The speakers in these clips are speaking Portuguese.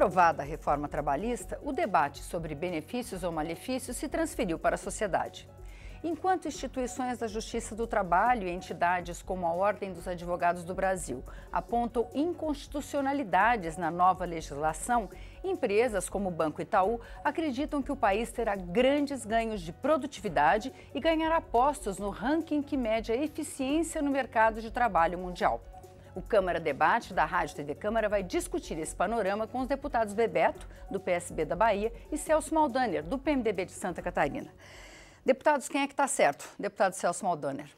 Aprovada a reforma trabalhista, o debate sobre benefícios ou malefícios se transferiu para a sociedade. Enquanto instituições da Justiça do Trabalho e entidades como a Ordem dos Advogados do Brasil apontam inconstitucionalidades na nova legislação, empresas como o Banco Itaú acreditam que o país terá grandes ganhos de produtividade e ganhará postos no ranking que mede a eficiência no mercado de trabalho mundial. O Câmara Debate da Rádio TV Câmara vai discutir esse panorama com os deputados Bebeto, do PSB da Bahia, e Celso Maldaner, do PMDB de Santa Catarina. Deputados, quem é que está certo? Deputado Celso Maldaner.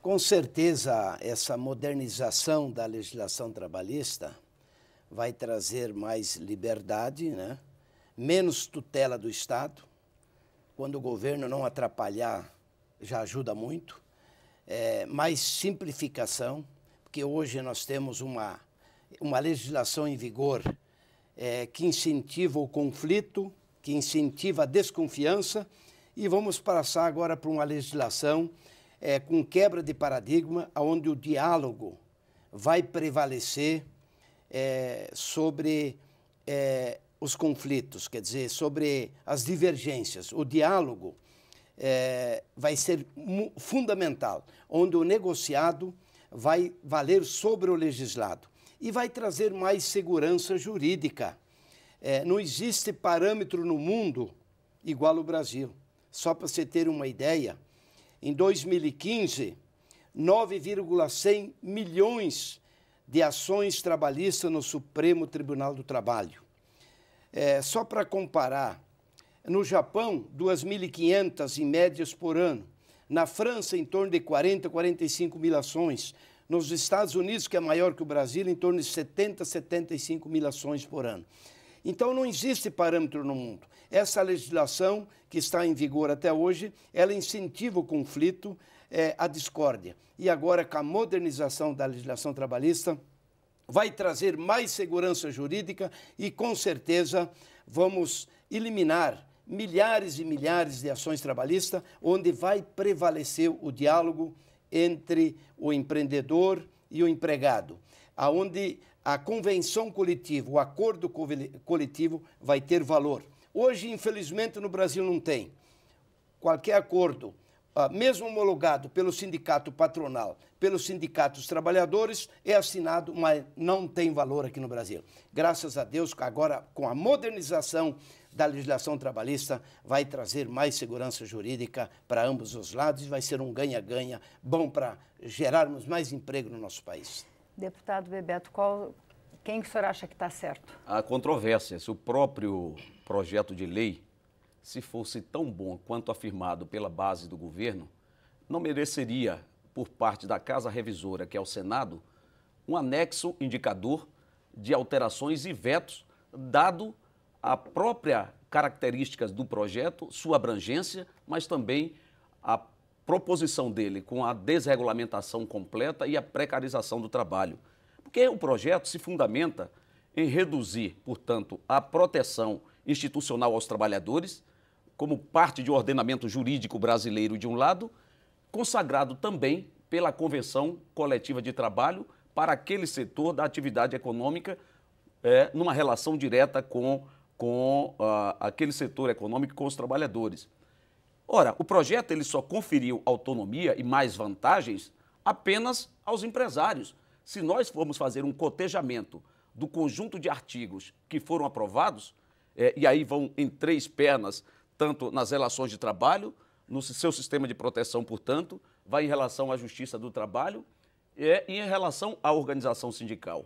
Com certeza, essa modernização da legislação trabalhista vai trazer mais liberdade, né? menos tutela do Estado. Quando o governo não atrapalhar, já ajuda muito. É, mais simplificação, porque hoje nós temos uma, uma legislação em vigor é, que incentiva o conflito, que incentiva a desconfiança, e vamos passar agora para uma legislação é, com quebra de paradigma, onde o diálogo vai prevalecer é, sobre é, os conflitos, quer dizer, sobre as divergências. O diálogo é, vai ser fundamental, onde o negociado vai valer sobre o legislado e vai trazer mais segurança jurídica. É, não existe parâmetro no mundo igual ao Brasil. Só para você ter uma ideia, em 2015, 9,100 milhões de ações trabalhistas no Supremo Tribunal do Trabalho. É, só para comparar, no Japão, 2.500 em médias por ano. Na França, em torno de 40, 45 mil ações. Nos Estados Unidos, que é maior que o Brasil, em torno de 70, 75 mil ações por ano. Então, não existe parâmetro no mundo. Essa legislação, que está em vigor até hoje, ela incentiva o conflito, é, a discórdia. E agora, com a modernização da legislação trabalhista, vai trazer mais segurança jurídica e, com certeza, vamos eliminar milhares e milhares de ações trabalhistas, onde vai prevalecer o diálogo entre o empreendedor e o empregado, aonde a convenção coletiva, o acordo coletivo vai ter valor. Hoje, infelizmente, no Brasil não tem. Qualquer acordo, ah, mesmo homologado pelo sindicato patronal, pelos sindicatos trabalhadores, é assinado, mas não tem valor aqui no Brasil. Graças a Deus, agora com a modernização da legislação trabalhista vai trazer mais segurança jurídica para ambos os lados e vai ser um ganha-ganha bom para gerarmos mais emprego no nosso país. Deputado Bebeto, qual, quem que o senhor acha que está certo? A controvérsia. Se o próprio projeto de lei, se fosse tão bom quanto afirmado pela base do governo, não mereceria, por parte da Casa Revisora, que é o Senado, um anexo indicador de alterações e vetos, dado a própria características do projeto, sua abrangência, mas também a proposição dele com a desregulamentação completa e a precarização do trabalho. Porque o projeto se fundamenta em reduzir, portanto, a proteção institucional aos trabalhadores, como parte de um ordenamento jurídico brasileiro, de um lado, consagrado também pela Convenção Coletiva de Trabalho para aquele setor da atividade econômica, é, numa relação direta com com ah, aquele setor econômico, com os trabalhadores. Ora, o projeto ele só conferiu autonomia e mais vantagens apenas aos empresários. Se nós formos fazer um cotejamento do conjunto de artigos que foram aprovados, é, e aí vão em três pernas, tanto nas relações de trabalho, no seu sistema de proteção, portanto, vai em relação à justiça do trabalho é, e em relação à organização sindical.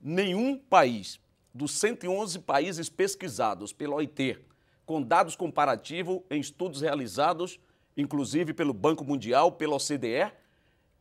Nenhum país dos 111 países pesquisados pela OIT, com dados comparativos em estudos realizados, inclusive pelo Banco Mundial, pela OCDE,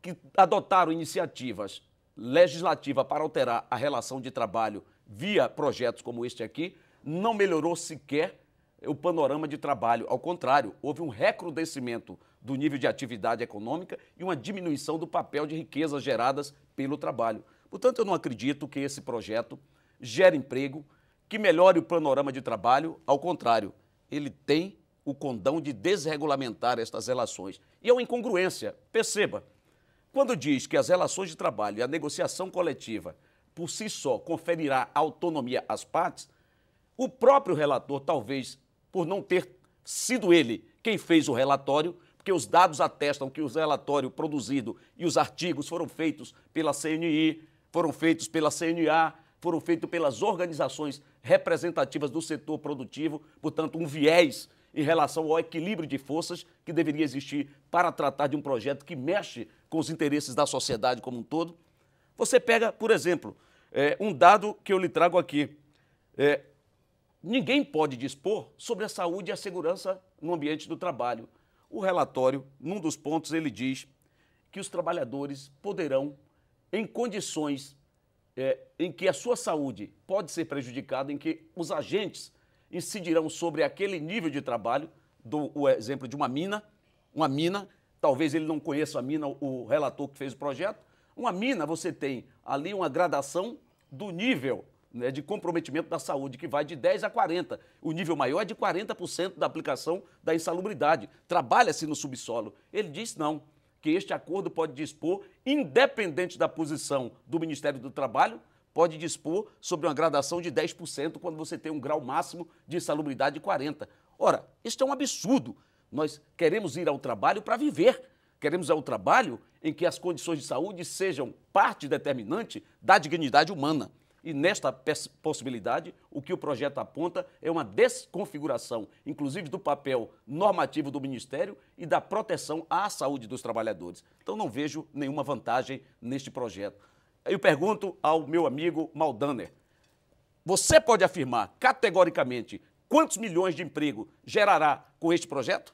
que adotaram iniciativas legislativas para alterar a relação de trabalho via projetos como este aqui, não melhorou sequer o panorama de trabalho. Ao contrário, houve um recrudescimento do nível de atividade econômica e uma diminuição do papel de riquezas geradas pelo trabalho. Portanto, eu não acredito que esse projeto gera emprego, que melhore o panorama de trabalho. Ao contrário, ele tem o condão de desregulamentar estas relações. E é uma incongruência. Perceba, quando diz que as relações de trabalho e a negociação coletiva por si só conferirá autonomia às partes, o próprio relator, talvez por não ter sido ele quem fez o relatório, porque os dados atestam que o relatório produzido e os artigos foram feitos pela CNI, foram feitos pela CNA, foram feitos pelas organizações representativas do setor produtivo, portanto, um viés em relação ao equilíbrio de forças que deveria existir para tratar de um projeto que mexe com os interesses da sociedade como um todo. Você pega, por exemplo, é, um dado que eu lhe trago aqui. É, ninguém pode dispor sobre a saúde e a segurança no ambiente do trabalho. O relatório, num dos pontos, ele diz que os trabalhadores poderão, em condições é, em que a sua saúde pode ser prejudicada, em que os agentes incidirão sobre aquele nível de trabalho, do o exemplo de uma mina, uma mina, talvez ele não conheça a mina, o relator que fez o projeto, uma mina você tem ali uma gradação do nível né, de comprometimento da saúde, que vai de 10 a 40. O nível maior é de 40% da aplicação da insalubridade. Trabalha-se no subsolo. Ele diz não que este acordo pode dispor, independente da posição do Ministério do Trabalho, pode dispor sobre uma gradação de 10% quando você tem um grau máximo de insalubridade de 40%. Ora, isto é um absurdo. Nós queremos ir ao trabalho para viver. Queremos ir ao trabalho em que as condições de saúde sejam parte determinante da dignidade humana. E nesta possibilidade, o que o projeto aponta é uma desconfiguração, inclusive do papel normativo do Ministério e da proteção à saúde dos trabalhadores. Então não vejo nenhuma vantagem neste projeto. Eu pergunto ao meu amigo Maldaner: você pode afirmar categoricamente quantos milhões de emprego gerará com este projeto?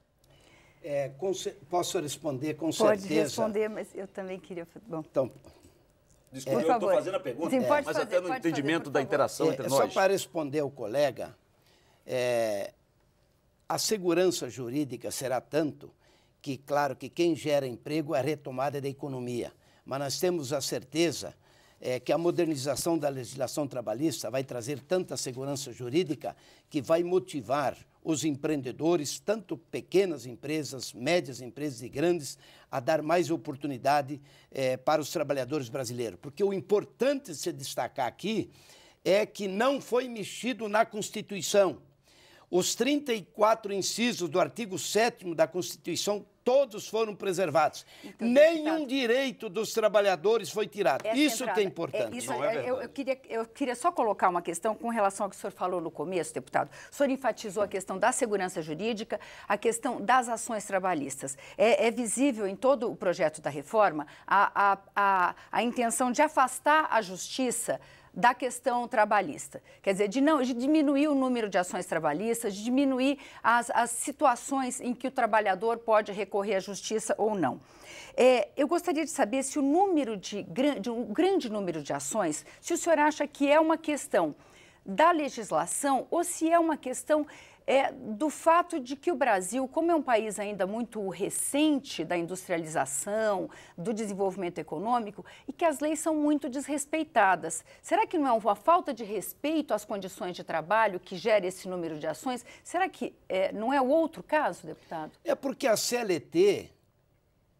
É, posso responder com Pode certeza. Pode responder, mas eu também queria. Bom. Então, Desculpa, é, eu estou fazendo a pergunta, Sim, mas fazer, até no entendimento fazer, da interação é, entre nós. Só para responder ao colega, é, a segurança jurídica será tanto que, claro, que quem gera emprego é a retomada da economia. Mas nós temos a certeza é, que a modernização da legislação trabalhista vai trazer tanta segurança jurídica que vai motivar os empreendedores, tanto pequenas empresas, médias empresas e grandes, a dar mais oportunidade eh, para os trabalhadores brasileiros. Porque o importante se destacar aqui é que não foi mexido na Constituição. Os 34 incisos do artigo 7 da Constituição todos foram preservados. Então, Nenhum direito dos trabalhadores foi tirado. Isso entrada, que é, é importante. É, isso, é Eu, eu, queria, eu queria só colocar uma questão com relação ao que o senhor falou no começo, deputado. O senhor enfatizou a questão da segurança jurídica, a questão das ações trabalhistas. É, é visível em todo o projeto da reforma a, a, a, a intenção de afastar a justiça da questão trabalhista. Quer dizer, de, não, de diminuir o número de ações trabalhistas, de diminuir as, as situações em que o trabalhador pode recorrer à justiça ou não. É, eu gostaria de saber se o número de, de um grande número de ações, se o senhor acha que é uma questão da legislação ou se é uma questão é, do fato de que o Brasil, como é um país ainda muito recente da industrialização, do desenvolvimento econômico, e que as leis são muito desrespeitadas. Será que não é uma falta de respeito às condições de trabalho que gera esse número de ações? Será que é, não é o outro caso, deputado? É porque a CLT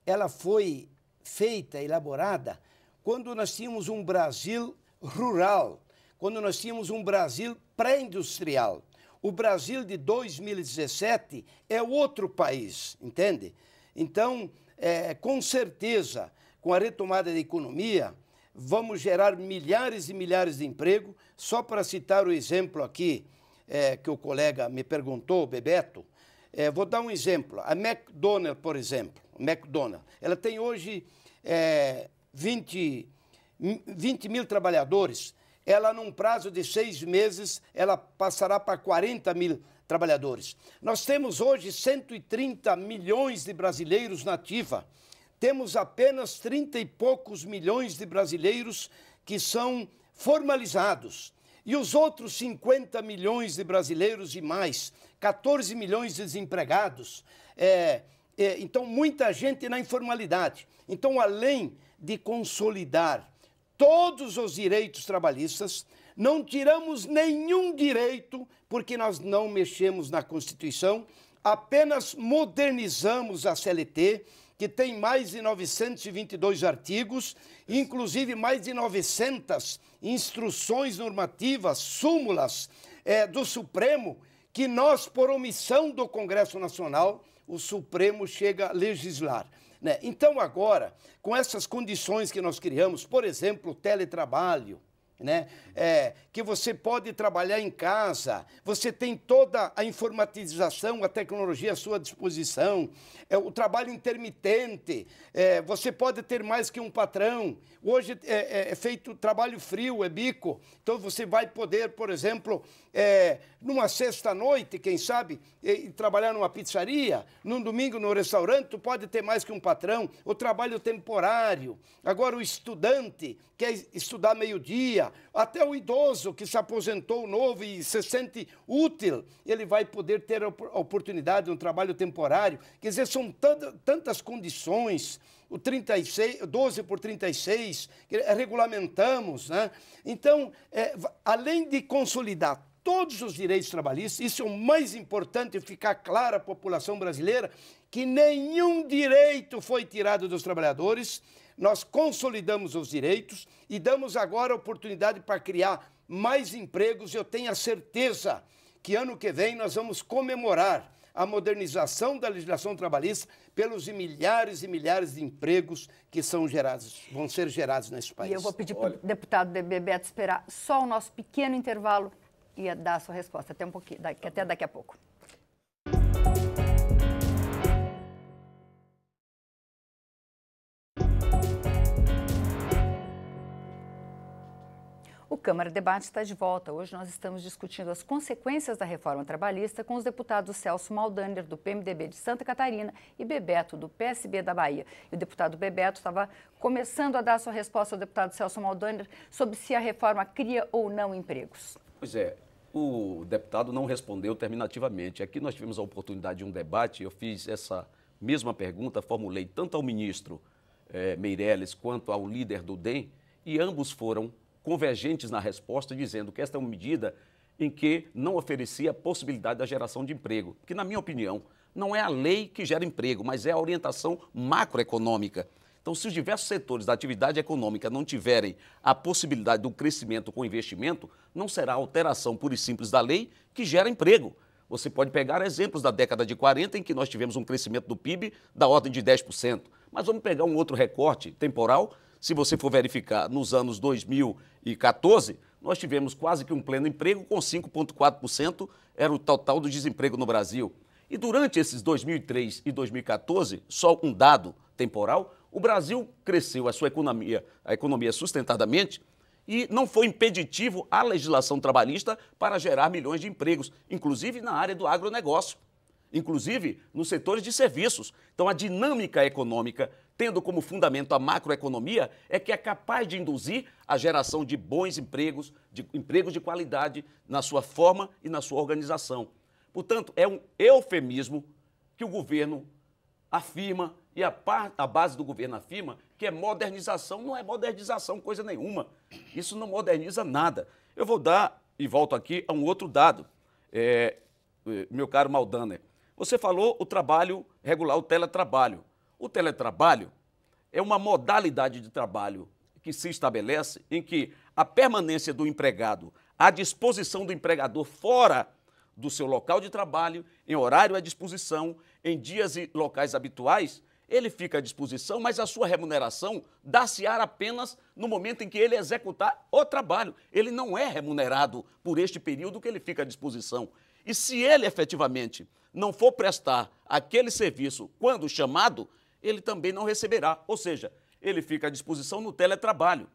ela foi feita, elaborada, quando nós tínhamos um Brasil rural quando nós tínhamos um Brasil pré-industrial. O Brasil de 2017 é outro país, entende? Então, é, com certeza, com a retomada da economia, vamos gerar milhares e milhares de emprego. Só para citar o exemplo aqui é, que o colega me perguntou, Bebeto, é, vou dar um exemplo. A McDonald's, por exemplo, McDonald's, ela tem hoje é, 20, 20 mil trabalhadores ela, num prazo de seis meses, ela passará para 40 mil trabalhadores. Nós temos hoje 130 milhões de brasileiros na ativa. Temos apenas 30 e poucos milhões de brasileiros que são formalizados. E os outros 50 milhões de brasileiros e mais, 14 milhões de desempregados, é, é, então muita gente na informalidade. Então, além de consolidar todos os direitos trabalhistas, não tiramos nenhum direito porque nós não mexemos na Constituição, apenas modernizamos a CLT, que tem mais de 922 artigos, inclusive mais de 900 instruções normativas, súmulas é, do Supremo, que nós, por omissão do Congresso Nacional, o Supremo chega a legislar. Né? Então, agora, com essas condições que nós criamos, por exemplo, teletrabalho, né? É, que você pode trabalhar em casa, você tem toda a informatização, a tecnologia à sua disposição, é, o trabalho intermitente, é, você pode ter mais que um patrão. Hoje é, é, é feito trabalho frio, é bico, então você vai poder, por exemplo, é, numa sexta-noite, quem sabe, e, trabalhar numa pizzaria, num domingo no restaurante, tu pode ter mais que um patrão, o trabalho temporário. Agora, o estudante quer estudar meio-dia, até o idoso que se aposentou novo e se sente útil, ele vai poder ter a oportunidade de um trabalho temporário. Quer dizer, são tantas condições o 36, 12 por 36, regulamentamos. Né? Então, é, além de consolidar todos os direitos trabalhistas. Isso é o mais importante ficar claro à população brasileira que nenhum direito foi tirado dos trabalhadores. Nós consolidamos os direitos e damos agora oportunidade para criar mais empregos. Eu tenho a certeza que ano que vem nós vamos comemorar a modernização da legislação trabalhista pelos milhares e milhares de empregos que são gerados, vão ser gerados nesse país. E eu vou pedir para o deputado Bebeto esperar só o nosso pequeno intervalo e dar a sua resposta. Até um pouquinho, daqui, tá até daqui a pouco. Câmara Debate está de volta. Hoje nós estamos discutindo as consequências da reforma trabalhista com os deputados Celso Maldaner, do PMDB de Santa Catarina, e Bebeto, do PSB da Bahia. E o deputado Bebeto estava começando a dar sua resposta ao deputado Celso Maldaner sobre se a reforma cria ou não empregos. Pois é, o deputado não respondeu terminativamente. Aqui nós tivemos a oportunidade de um debate, eu fiz essa mesma pergunta, formulei tanto ao ministro eh, Meirelles quanto ao líder do DEM, e ambos foram convergentes na resposta, dizendo que esta é uma medida em que não oferecia possibilidade da geração de emprego, que, na minha opinião, não é a lei que gera emprego, mas é a orientação macroeconômica. Então, se os diversos setores da atividade econômica não tiverem a possibilidade do crescimento com investimento, não será alteração pura e simples da lei que gera emprego. Você pode pegar exemplos da década de 40 em que nós tivemos um crescimento do PIB da ordem de 10%. Mas vamos pegar um outro recorte temporal se você for verificar, nos anos 2014, nós tivemos quase que um pleno emprego, com 5,4% era o total do desemprego no Brasil. E durante esses 2003 e 2014, só um dado temporal, o Brasil cresceu a sua economia, a economia sustentadamente e não foi impeditivo à legislação trabalhista para gerar milhões de empregos, inclusive na área do agronegócio, inclusive nos setores de serviços. Então a dinâmica econômica tendo como fundamento a macroeconomia, é que é capaz de induzir a geração de bons empregos, de empregos de qualidade na sua forma e na sua organização. Portanto, é um eufemismo que o governo afirma e a, a base do governo afirma que é modernização. Não é modernização coisa nenhuma. Isso não moderniza nada. Eu vou dar e volto aqui a um outro dado, é, meu caro Maldaner. Você falou o trabalho regular, o teletrabalho. O teletrabalho é uma modalidade de trabalho que se estabelece em que a permanência do empregado à disposição do empregador fora do seu local de trabalho, em horário à disposição, em dias e locais habituais, ele fica à disposição, mas a sua remuneração dá-se apenas no momento em que ele executar o trabalho. Ele não é remunerado por este período que ele fica à disposição. E se ele efetivamente não for prestar aquele serviço quando chamado, ele também não receberá, ou seja, ele fica à disposição no teletrabalho.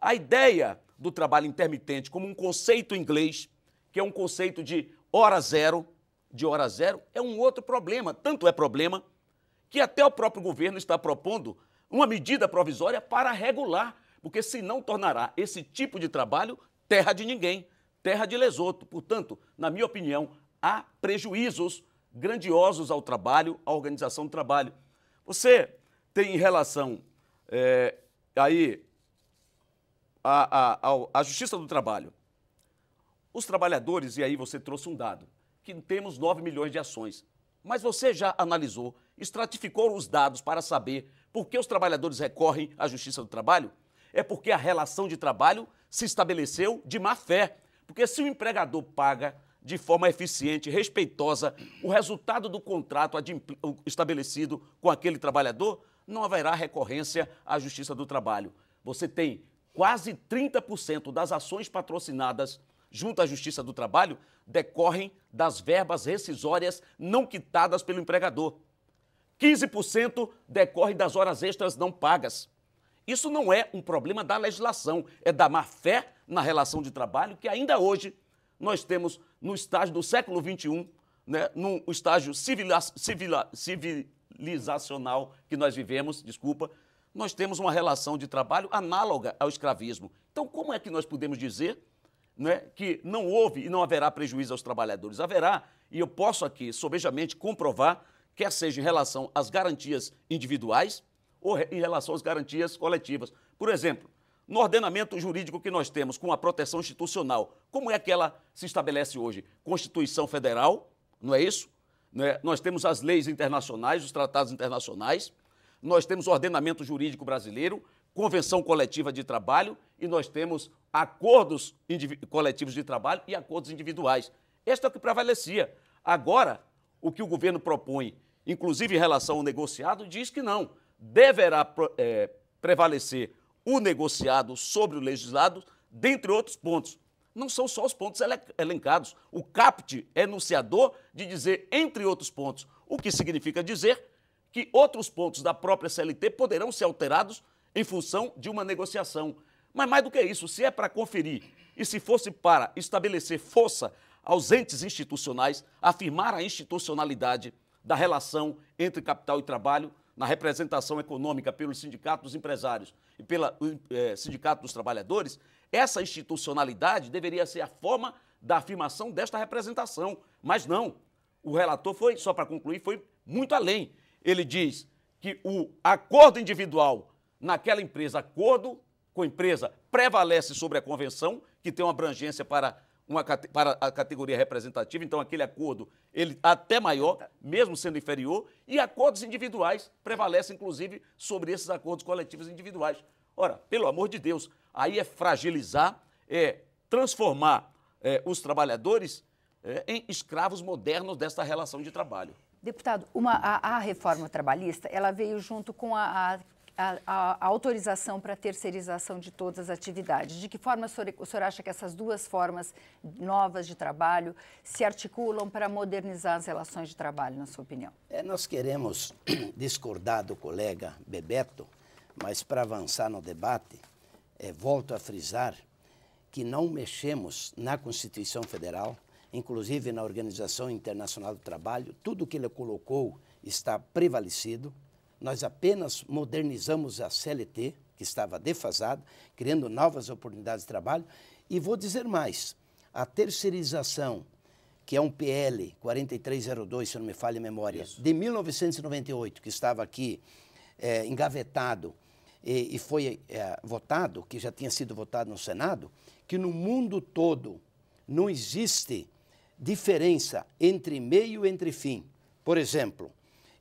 A ideia do trabalho intermitente como um conceito inglês, que é um conceito de hora zero, de hora zero, é um outro problema. Tanto é problema que até o próprio governo está propondo uma medida provisória para regular, porque senão tornará esse tipo de trabalho terra de ninguém, terra de lesoto. Portanto, na minha opinião, há prejuízos grandiosos ao trabalho, à organização do trabalho. Você tem em relação é, aí a a à Justiça do Trabalho. Os trabalhadores, e aí você trouxe um dado, que temos 9 milhões de ações. Mas você já analisou, estratificou os dados para saber por que os trabalhadores recorrem à Justiça do Trabalho? É porque a relação de trabalho se estabeleceu de má fé. Porque se o empregador paga de forma eficiente, respeitosa, o resultado do contrato estabelecido com aquele trabalhador, não haverá recorrência à Justiça do Trabalho. Você tem quase 30% das ações patrocinadas junto à Justiça do Trabalho decorrem das verbas rescisórias não quitadas pelo empregador. 15% decorre das horas extras não pagas. Isso não é um problema da legislação, é da má fé na relação de trabalho que ainda hoje nós temos no estágio do século XXI, né, no estágio civila, civila, civilizacional que nós vivemos, desculpa, nós temos uma relação de trabalho análoga ao escravismo. Então, como é que nós podemos dizer né, que não houve e não haverá prejuízo aos trabalhadores? Haverá, e eu posso aqui sobejamente comprovar, quer seja em relação às garantias individuais ou em relação às garantias coletivas. Por exemplo, no ordenamento jurídico que nós temos com a proteção institucional, como é que ela se estabelece hoje? Constituição Federal, não é isso? Não é? Nós temos as leis internacionais, os tratados internacionais, nós temos o ordenamento jurídico brasileiro, convenção coletiva de trabalho e nós temos acordos coletivos de trabalho e acordos individuais. Este é o que prevalecia. Agora, o que o governo propõe, inclusive em relação ao negociado, diz que não. Deverá é, prevalecer o negociado sobre o legislado, dentre outros pontos. Não são só os pontos elencados. O CAPT é enunciador de dizer, entre outros pontos, o que significa dizer que outros pontos da própria CLT poderão ser alterados em função de uma negociação. Mas mais do que isso, se é para conferir e se fosse para estabelecer força aos entes institucionais, afirmar a institucionalidade da relação entre capital e trabalho, na representação econômica pelo Sindicato dos Empresários e pelo é, Sindicato dos Trabalhadores, essa institucionalidade deveria ser a forma da afirmação desta representação. Mas não. O relator foi, só para concluir, foi muito além. Ele diz que o acordo individual naquela empresa, acordo com a empresa, prevalece sobre a convenção, que tem uma abrangência para uma, para a categoria representativa, então aquele acordo ele até maior, mesmo sendo inferior, e acordos individuais prevalecem, inclusive, sobre esses acordos coletivos individuais. Ora, pelo amor de Deus, aí é fragilizar, é transformar é, os trabalhadores é, em escravos modernos desta relação de trabalho. Deputado, uma, a, a, reforma trabalhista ela veio junto com a, a a, a, a autorização para terceirização de todas as atividades. De que forma o senhor, o senhor acha que essas duas formas novas de trabalho se articulam para modernizar as relações de trabalho, na sua opinião? É, nós queremos discordar do colega Bebeto, mas para avançar no debate, é, volto a frisar que não mexemos na Constituição Federal, inclusive na Organização Internacional do Trabalho, tudo que ele colocou está prevalecido. Nós apenas modernizamos a CLT, que estava defasada, criando novas oportunidades de trabalho. E vou dizer mais: a terceirização, que é um PL 4302, se não me falha a memória, Isso. de 1998, que estava aqui é, engavetado e, e foi é, votado, que já tinha sido votado no Senado, que no mundo todo não existe diferença entre meio e entre fim. Por exemplo,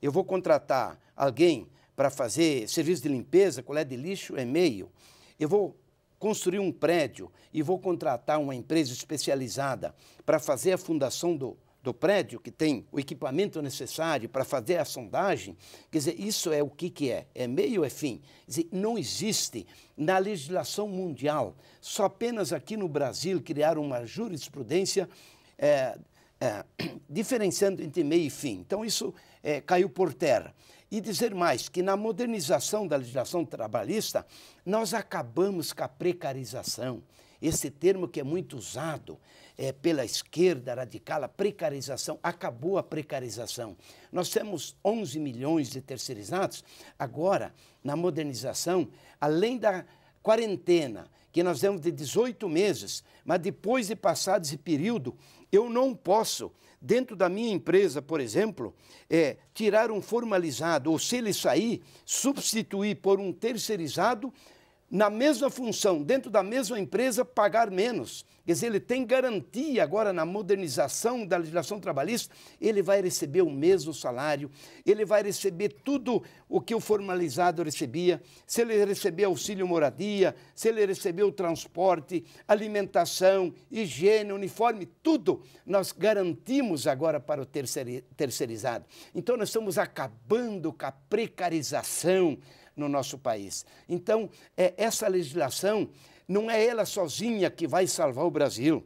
eu vou contratar alguém para fazer serviço de limpeza, coleta é de lixo, é meio. Eu vou construir um prédio e vou contratar uma empresa especializada para fazer a fundação do, do prédio, que tem o equipamento necessário para fazer a sondagem, quer dizer, isso é o que, que é? É meio ou é fim? Quer dizer, não existe na legislação mundial, só apenas aqui no Brasil criaram uma jurisprudência é, é, diferenciando entre meio e fim. Então, isso é, caiu por terra. E dizer mais que na modernização da legislação trabalhista, nós acabamos com a precarização. Esse termo que é muito usado é, pela esquerda radical, a precarização, acabou a precarização. Nós temos 11 milhões de terceirizados. Agora, na modernização, além da quarentena, que nós temos de 18 meses, mas depois de passado esse período, eu não posso, dentro da minha empresa, por exemplo, é, tirar um formalizado ou, se ele sair, substituir por um terceirizado na mesma função, dentro da mesma empresa, pagar menos. Quer dizer, ele tem garantia agora na modernização da legislação trabalhista, ele vai receber o mesmo salário, ele vai receber tudo o que o formalizado recebia, se ele receber auxílio moradia, se ele receber o transporte, alimentação, higiene, uniforme, tudo nós garantimos agora para o terceirizado. Então nós estamos acabando com a precarização no nosso país. Então, é, essa legislação não é ela sozinha que vai salvar o Brasil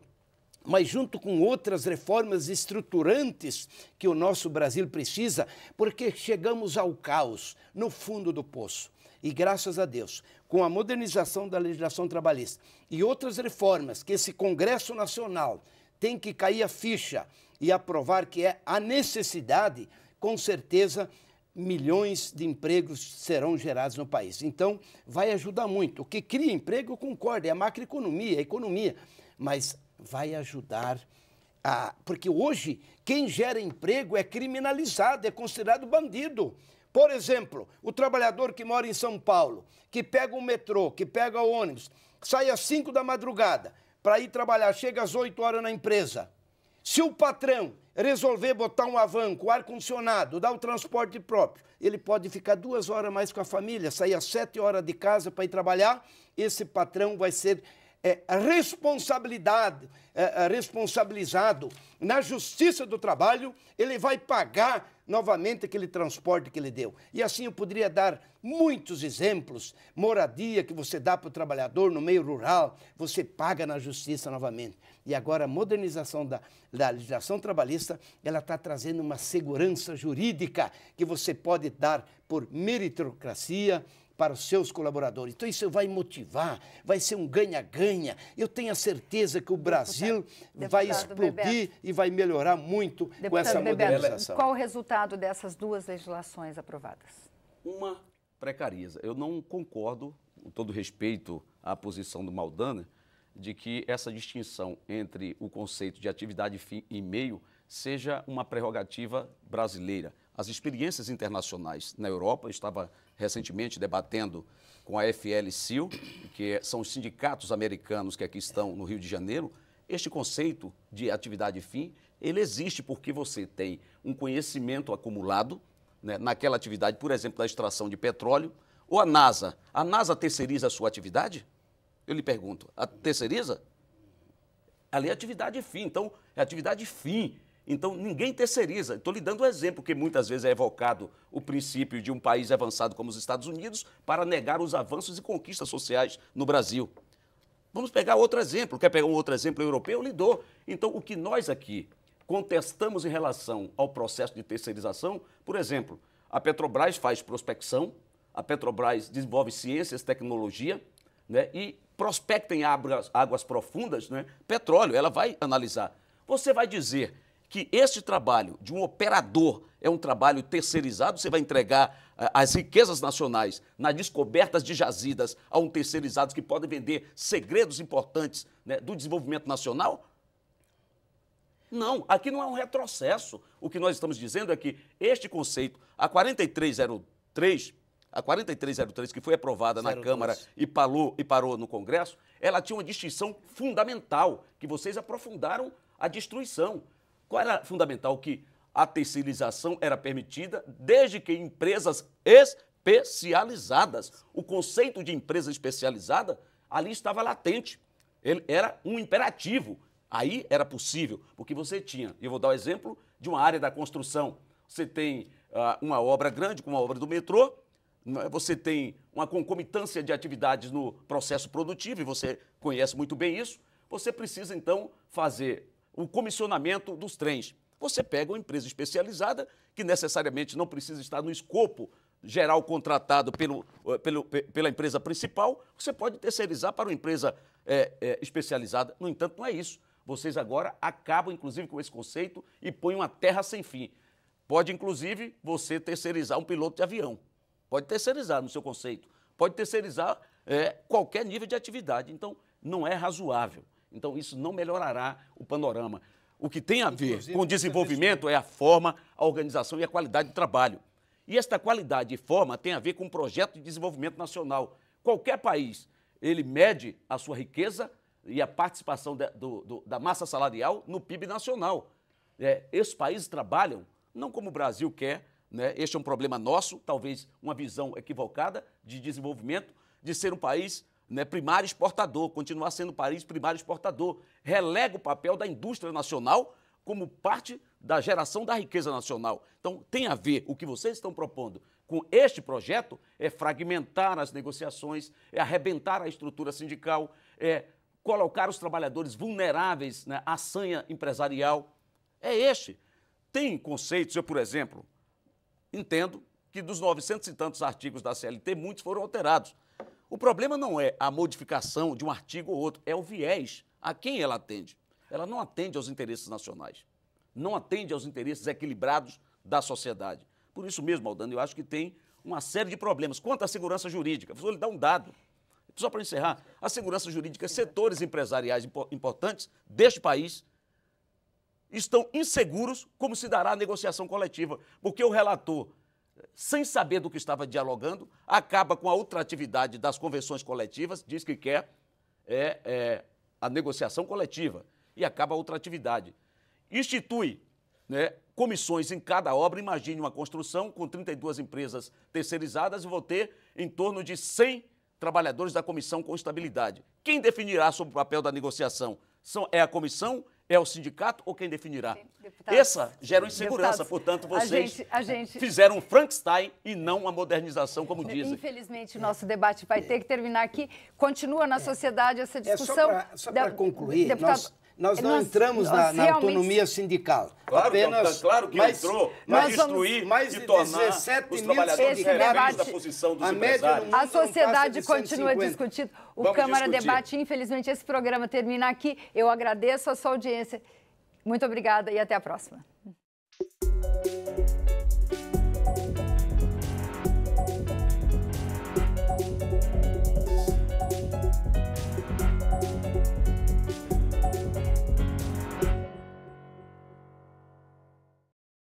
mas junto com outras reformas estruturantes que o nosso Brasil precisa, porque chegamos ao caos, no fundo do poço. E graças a Deus, com a modernização da legislação trabalhista e outras reformas que esse Congresso Nacional tem que cair a ficha e aprovar que é a necessidade, com certeza milhões de empregos serão gerados no país. Então, vai ajudar muito. O que cria emprego, eu concordo, é a macroeconomia, a economia, mas vai ajudar a. Porque hoje, quem gera emprego é criminalizado, é considerado bandido. Por exemplo, o trabalhador que mora em São Paulo, que pega o metrô, que pega o ônibus, sai às 5 da madrugada para ir trabalhar, chega às 8 horas na empresa. Se o patrão resolver botar um avanço, ar-condicionado, dar o transporte próprio, ele pode ficar duas horas mais com a família, sair às sete horas de casa para ir trabalhar, esse patrão vai ser é, responsabilidade, é, é, responsabilizado na justiça do trabalho, ele vai pagar novamente aquele transporte que ele deu. E assim eu poderia dar muitos exemplos. Moradia que você dá para o trabalhador no meio rural, você paga na justiça novamente e agora a modernização da, da legislação trabalhista, ela está trazendo uma segurança jurídica que você pode dar por meritocracia, para os seus colaboradores. Então, isso vai motivar, vai ser um ganha-ganha. Eu tenho a certeza que o Brasil Deputado, vai explodir Bebeto. e vai melhorar muito Deputado com essa modernização. qual o resultado dessas duas legislações aprovadas? Uma precariza. Eu não concordo, com todo respeito à posição do Maldana, de que essa distinção entre o conceito de atividade fim e meio seja uma prerrogativa brasileira. As experiências internacionais na Europa, eu estava recentemente debatendo com a FLCIL, que são os sindicatos americanos que aqui estão no Rio de Janeiro, este conceito de atividade fim, ele existe porque você tem um conhecimento acumulado né, naquela atividade, por exemplo, da extração de petróleo, ou a NASA. A NASA terceiriza a sua atividade? Eu lhe pergunto, a terceiriza? Ali é atividade fim, então é atividade fim. Então ninguém terceiriza. Estou lhe dando um exemplo que muitas vezes é evocado o princípio de um país avançado como os Estados Unidos para negar os avanços e conquistas sociais no Brasil. Vamos pegar outro exemplo. Quer pegar um outro exemplo europeu? Eu lhe dou. Então o que nós aqui contestamos em relação ao processo de terceirização, por exemplo, a Petrobras faz prospecção, a Petrobras desenvolve ciências, tecnologia, né, e prospecta em águas, águas profundas né, petróleo, ela vai analisar. Você vai dizer que este trabalho de um operador é um trabalho terceirizado, você vai entregar eh, as riquezas nacionais nas descobertas de jazidas a um terceirizado que pode vender segredos importantes né, do desenvolvimento nacional? Não, aqui não é um retrocesso. O que nós estamos dizendo é que este conceito, a 4303, a 4303, que foi aprovada na Câmara e, parou, e parou no Congresso, ela tinha uma distinção fundamental, que vocês aprofundaram a destruição. Qual era fundamental? Que a terceirização era permitida desde que empresas especializadas. O conceito de empresa especializada ali estava latente. Ele era um imperativo. Aí era possível, porque você tinha, eu vou dar o um exemplo de uma área da construção. Você tem uh, uma obra grande, como a obra do metrô, é? Você tem uma concomitância de atividades no processo produtivo, e você conhece muito bem isso. Você precisa, então, fazer o comissionamento dos trens. Você pega uma empresa especializada, que necessariamente não precisa estar no escopo geral contratado pelo, eh, pelo pela empresa principal, você pode terceirizar para uma empresa é, é, especializada. No entanto, não é isso. Vocês agora acabam, inclusive, com esse conceito e põem uma terra sem fim. Pode, inclusive, você terceirizar um piloto de avião. Pode terceirizar no seu conceito. Pode terceirizar é, qualquer nível de atividade. Então, não é razoável. Então, isso não melhorará o panorama. O que tem a ver Inclusive, com o desenvolvimento é a forma, a organização e a qualidade do trabalho. E esta qualidade e forma tem a ver com o projeto de desenvolvimento nacional. Qualquer país, ele mede a sua riqueza e a participação da, do, do, da massa salarial no PIB nacional. É, esses países trabalham, não como o Brasil quer, né? Este é um problema nosso, talvez uma visão equivocada de desenvolvimento, de ser um país né, primário exportador, continuar sendo um país primário exportador. Relega o papel da indústria nacional como parte da geração da riqueza nacional. Então, tem a ver o que vocês estão propondo com este projeto é fragmentar as negociações, é arrebentar a estrutura sindical, é colocar os trabalhadores vulneráveis né, à sanha empresarial. É este. Tem conceitos, eu, por exemplo, Entendo que dos 900 e tantos artigos da CLT, muitos foram alterados. O problema não é a modificação de um artigo ou outro, é o viés a quem ela atende. Ela não atende aos interesses nacionais, não atende aos interesses equilibrados da sociedade. Por isso mesmo, Aldano, eu acho que tem uma série de problemas. Quanto à segurança jurídica, vou lhe dar um dado. Só para encerrar, a segurança jurídica, setores empresariais importantes deste país estão inseguros como se dará a negociação coletiva, porque o relator, sem saber do que estava dialogando, acaba com a ultratividade das convenções coletivas, diz que quer é, é, a negociação coletiva e acaba a ultratividade. Institui né, comissões em cada obra, imagine uma construção com 32 empresas terceirizadas e vou ter em torno de 100 trabalhadores da comissão com estabilidade. Quem definirá sobre o papel da negociação? São, é a comissão é o sindicato ou quem definirá? Essa gera insegurança, portanto, vocês a gente, a gente... fizeram um Frankenstein e não uma modernização, como dizem. Infelizmente, o nosso debate vai ter que terminar aqui. Continua na é. sociedade essa discussão. É, só para concluir, Deputado... nós nós não nós, entramos nós na, na autonomia sindical. Claro, apenas, claro que mas, entrou para destruir mais de tornar 17 os trabalhadores reféns da posição dos a empresários. A sociedade continua discutindo. O Vamos Câmara discutir. Debate, infelizmente, esse programa termina aqui. Eu agradeço a sua audiência. Muito obrigada e até a próxima.